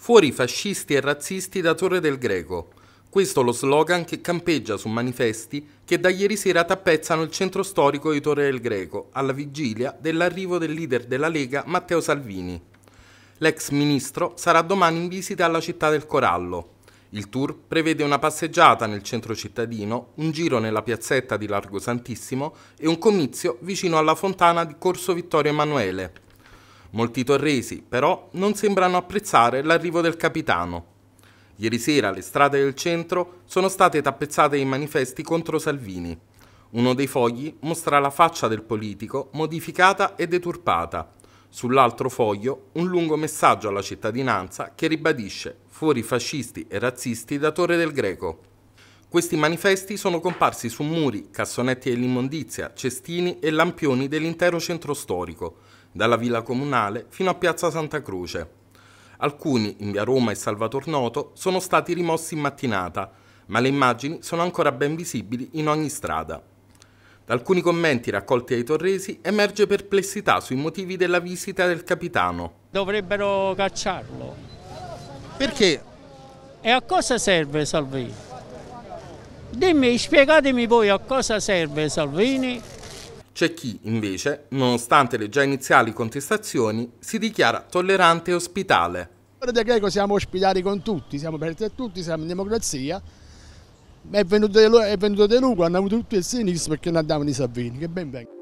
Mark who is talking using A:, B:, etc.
A: Fuori fascisti e razzisti da Torre del Greco. Questo lo slogan che campeggia su manifesti che da ieri sera tappezzano il centro storico di Torre del Greco, alla vigilia dell'arrivo del leader della Lega Matteo Salvini. L'ex ministro sarà domani in visita alla città del Corallo. Il tour prevede una passeggiata nel centro cittadino, un giro nella piazzetta di Largo Santissimo e un comizio vicino alla fontana di Corso Vittorio Emanuele. Molti torresi, però, non sembrano apprezzare l'arrivo del capitano. Ieri sera le strade del centro sono state tappezzate di manifesti contro Salvini. Uno dei fogli mostra la faccia del politico modificata e deturpata. Sull'altro foglio un lungo messaggio alla cittadinanza che ribadisce fuori fascisti e razzisti da Torre del Greco. Questi manifesti sono comparsi su muri, cassonetti dell'immondizia, cestini e lampioni dell'intero centro storico dalla Villa Comunale fino a Piazza Santa Croce. Alcuni, in via Roma e Salvator Noto, sono stati rimossi in mattinata, ma le immagini sono ancora ben visibili in ogni strada. Da alcuni commenti raccolti ai torresi emerge perplessità sui motivi della visita del capitano. Dovrebbero cacciarlo. Perché? E a cosa serve Salvini? Dimmi, spiegatemi voi a cosa serve Salvini c'è chi, invece, nonostante le già iniziali contestazioni, si dichiara tollerante e ospitale.
B: Noi De Greco siamo ospitali con tutti, siamo aperti a tutti, siamo in democrazia. È venuto De, è venuto de Luca, hanno avuto tutti il sinistro perché non andavano i Savini, che ben venga.